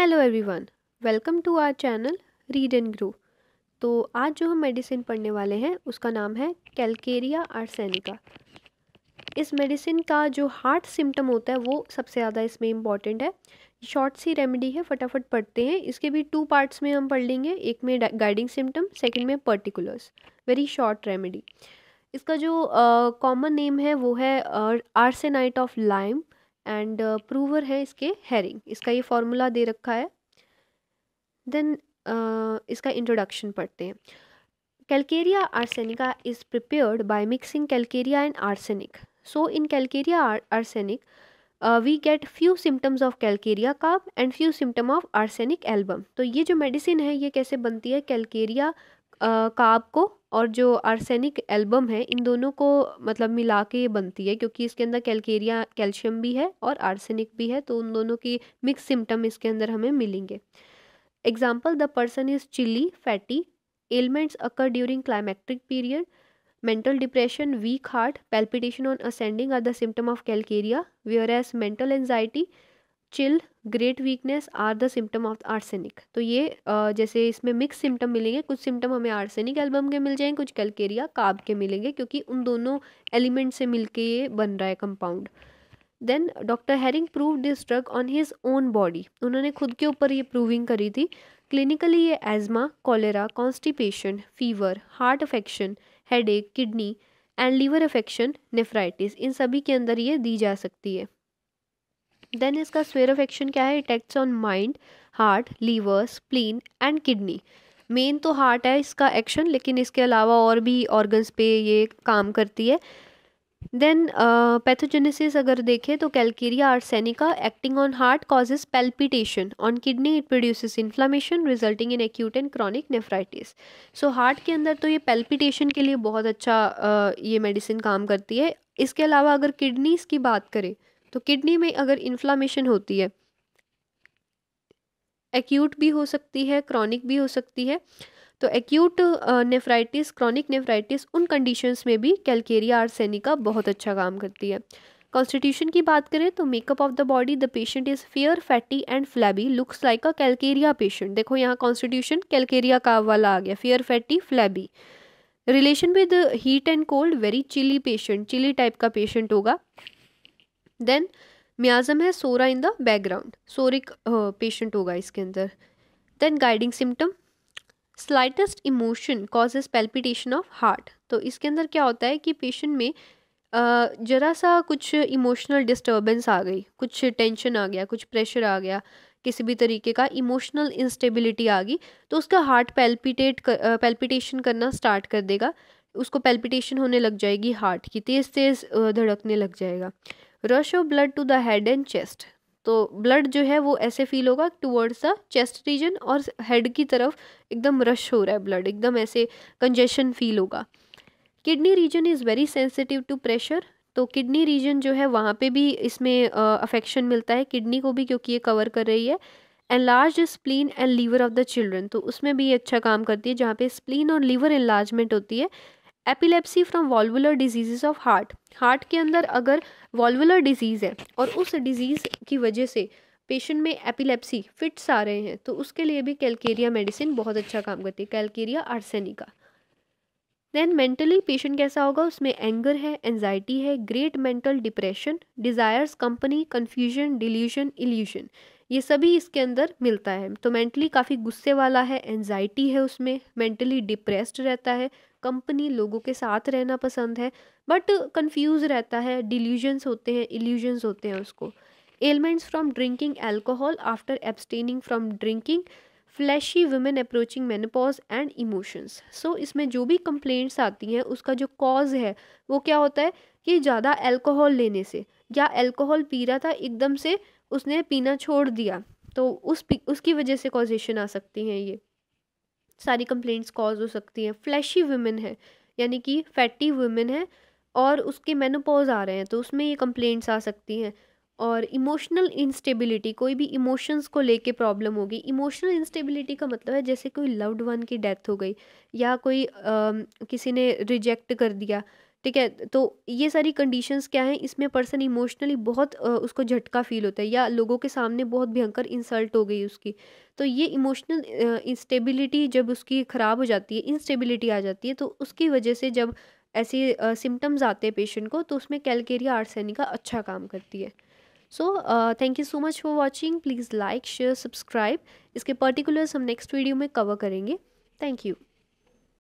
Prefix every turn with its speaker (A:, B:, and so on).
A: hello everyone welcome to our channel read and grow तो आज जो हम मेडिसिन पढ़ने वाले हैं उसका नाम है कैलकेरिया आर्सेनिका इस मेडिसिन का जो हार्ट सिम्टम होता है वो सबसे ज़्यादा इसमें इम्पॉर्टेंट है शॉर्ट सी रेमेडी है फटाफट पढ़ते हैं इसके भी टू पार्ट्स में हम पढ़ लेंगे एक में गाइडिंग सिम्टम सेकेंड में पर्टिकुलर्स वेरी शॉर्ट रेमेडी इसका जो कॉमन uh, नेम है वो है arsenite of lime and prover uh, है इसके हेरिंग इसका ये फॉर्मूला दे रखा है देन uh, इसका इंट्रोडक्शन पढ़ते हैं calcarea arsenica is prepared by mixing calcarea and arsenic so in calcarea arsenic we get few symptoms of calcarea का and few symptom of arsenic album तो ये जो मेडिसिन है ये कैसे बनती है कैलकेरिया काब uh, को और जो आर्सेनिक एल्बम है इन दोनों को मतलब मिला के ये बनती है क्योंकि इसके अंदर कैलकेरिया कैल्शियम भी है और आर्सेनिक भी है तो उन दोनों की मिक्स सिम्टम इसके अंदर हमें मिलेंगे example the person is chilly fatty ailments occur during climacteric period mental depression weak heart palpitation on ascending are the symptom of calcarea calcarea as mental anxiety chill great weakness are the symptom of arsenic तो ये जैसे इसमें mix symptom मिलेंगे कुछ symptom हमें arsenic album के मिल जाएंगे कुछ कैलकेरिया काब के मिलेंगे क्योंकि उन दोनों एलिमेंट से मिलके ये बन रहा है compound then doctor Hering prove this drug on his own body उन्होंने खुद के ऊपर ये प्रूविंग करी थी क्लिनिकली ये asthma cholera constipation fever heart affection एक kidney and liver affection nephritis इन सभी के अंदर ये दी जा सकती है देन इसका स्वेयर ऑफ एक्शन क्या है it acts on mind heart liver spleen and kidney main तो हार्ट है इसका एक्शन लेकिन इसके अलावा और भी ऑर्गन्स पे ये काम करती है देन पैथोजेनेसिस uh, अगर देखें तो calcarea arsenica acting on heart causes palpitation on kidney it produces inflammation resulting in acute and chronic nephritis so heart के अंदर तो ये पेल्पिटेशन के लिए बहुत अच्छा uh, ये मेडिसिन काम करती है इसके अलावा अगर किडनीज की बात करें तो किडनी में अगर इन्फ्लामेशन होती है एक्यूट भी हो सकती है क्रॉनिक भी हो सकती है तो एक्यूट नेफ्राइटिस क्रॉनिक नेफ्राइटिस उन कंडीशंस में भी कैलकेरिया आर्सेनिका बहुत अच्छा काम करती है कॉन्स्टिट्यूशन की बात करें तो makeup of the body the patient is fair fatty and flabby looks like a calcarea patient देखो यहाँ कॉन्स्टिट्यूशन कैलकेरिया का वाला आ गया fair fatty flabby relation with heat and cold very chilly patient chilly type का patient होगा then miasm है psora in the background psoric patient होगा इसके अंदर then guiding symptom slightest emotion causes palpitation of heart तो इसके अंदर क्या होता है कि पेशेंट में ज़रा सा कुछ इमोशनल डिस्टर्बेंस आ गई कुछ टेंशन आ गया कुछ प्रेशर आ गया किसी भी तरीके का इमोशनल इंस्टेबिलिटी आ गई तो उसका हार्ट पेल्पिटेट कर, पेल्पिटेशन करना स्टार्ट कर देगा उसको पेल्पिटेशन होने लग जाएगी हार्ट की तेज़ तेज़ धड़कने लग जाएगा rush of blood to the head and chest तो ब्लड जो है वो ऐसे फील होगा टुवर्ड्स द चेस्ट रीजन और हेड की तरफ एकदम रश हो रहा है ब्लड एकदम ऐसे कंजेशन फील होगा kidney region is very sensitive to pressure तो किडनी रीजन जो है वहाँ पे भी इसमें अफेक्शन uh, मिलता है किडनी को भी क्योंकि ये कवर कर रही है and large spleen and liver of the children तो उसमें भी ये अच्छा काम करती है जहाँ पे स्प्लीन और लीवर एनलार्जमेंट होती है epilepsy from valvular diseases of heart heart के अंदर अगर वॉल्वुलर डिजीज़ है और उस डिजीज़ की वजह से पेशेंट में एपिलेप्सी फिट्स आ रहे हैं तो उसके लिए भी कैलकेरिया मेडिसिन बहुत अच्छा काम करती है calcarea arsenica then mentally patient कैसा होगा उसमें एंगर है एनजाइटी है great mental depression desires company confusion delusion illusion ये सभी इसके अंदर मिलता है तो मेंटली काफ़ी गुस्से वाला है एनजाइटी है उसमें मेंटली डिप्रेस्ड रहता है कंपनी लोगों के साथ रहना पसंद है बट कंफ्यूज रहता है डिल्यूजन्स होते हैं इल्यूजन्स होते हैं उसको ailments from drinking alcohol after abstaining from drinking fleshy women approaching menopause and emotions so इसमें जो भी कंप्लेंट्स आती हैं उसका जो कॉज है वो क्या होता है कि ज़्यादा एल्कोहल लेने से या अल्कोहल पी रहा था एकदम से उसने पीना छोड़ दिया तो उस उसकी वजह से कॉजेशन आ सकती हैं ये सारी कंप्लेंट्स कॉज हो सकती हैं फ्लैशी वुमेन है यानी कि फैटी वुमेन है और उसके मेनोपॉज आ रहे हैं तो उसमें ये कंप्लेंट्स आ सकती हैं और इमोशनल इंस्टेबिलिटी कोई भी इमोशंस को लेके प्रॉब्लम होगी इमोशनल इंस्टेबिलिटी का मतलब है जैसे कोई लव्ड वन की डेथ हो गई या कोई आ, किसी ने रिजेक्ट कर दिया ठीक है तो ये सारी कंडीशंस क्या हैं इसमें पर्सन इमोशनली बहुत उसको झटका फील होता है या लोगों के सामने बहुत भयंकर इंसल्ट हो गई उसकी तो ये इमोशनल इंस्टेबिलिटी जब उसकी ख़राब हो जाती है इंस्टेबिलिटी आ जाती है तो उसकी वजह से जब ऐसे सिम्टम्स आते हैं पेशेंट को तो उसमें कैलकेरिया आर्टसैनिका अच्छा काम करती है so thank you so much for watching please like share subscribe इसके पर्टिकुलर्स हम नेक्स्ट वीडियो में कवर करेंगे थैंक यू